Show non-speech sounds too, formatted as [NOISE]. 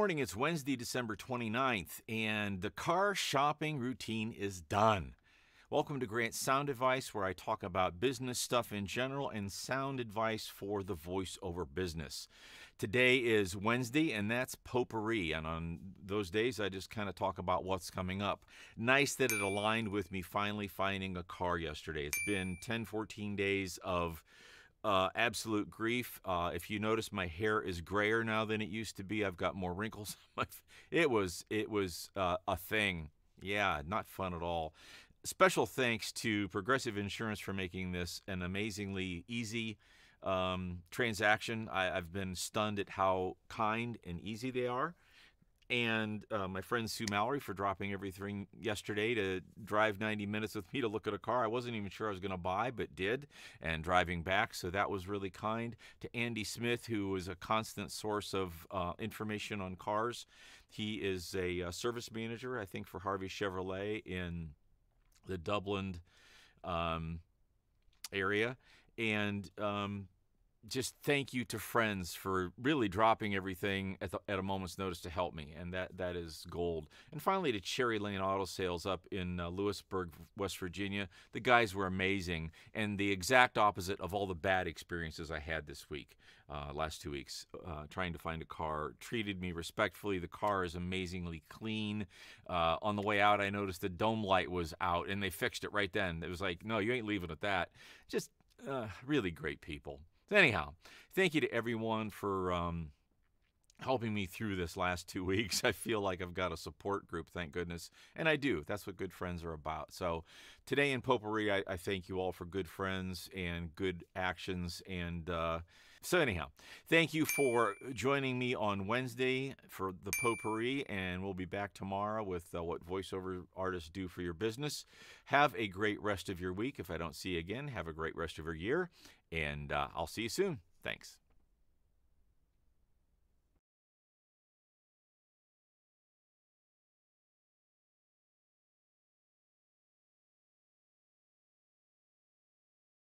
morning, it's Wednesday, December 29th, and the car shopping routine is done. Welcome to Grant Sound Advice, where I talk about business stuff in general and sound advice for the voiceover business. Today is Wednesday, and that's potpourri. And on those days, I just kind of talk about what's coming up. Nice that it aligned with me finally finding a car yesterday. It's been 10, 14 days of uh, absolute grief. Uh, if you notice, my hair is grayer now than it used to be. I've got more wrinkles. [LAUGHS] it was it was uh, a thing. Yeah, not fun at all. Special thanks to Progressive Insurance for making this an amazingly easy um, transaction. I, have been stunned at how kind and easy they are and uh, my friend Sue Mallory for dropping everything yesterday to drive 90 minutes with me to look at a car I wasn't even sure I was going to buy, but did, and driving back. So that was really kind. To Andy Smith, who is a constant source of uh, information on cars. He is a, a, uh, service manager, I think, for Harvey Chevrolet in the Dublin um, area. And um, just thank you to friends for really dropping everything at, the, at a moment's notice to help me, and that that is gold. And finally, to Cherry Lane Auto Sales up in uh, Lewisburg, West Virginia, the guys were amazing, and the exact opposite of all the bad experiences I had this week, uh, last two weeks, uh, trying to find a car. Treated me respectfully. The car is amazingly clean. Uh, on the way out, I noticed the dome light was out, and they fixed it right then. It was like, no, you ain't leaving with that. Just uh, really great people. So, anyhow, thank you to everyone for. Um, helping me through this last two [LAUGHS] weeks. I feel like I've got a support group, thank goodness. And I do. That's what good friends are about. So today in Potpourri, I, I thank you all for good friends and good actions and uh, so, anyhow, thank you for joining me on Wednesday for the potpourri, and we'll be back tomorrow with uh, what voiceover artists do for your business. Have a great rest of your week. If I don't see you again, have a great rest of your year, and uh, I'll see you soon. Thanks.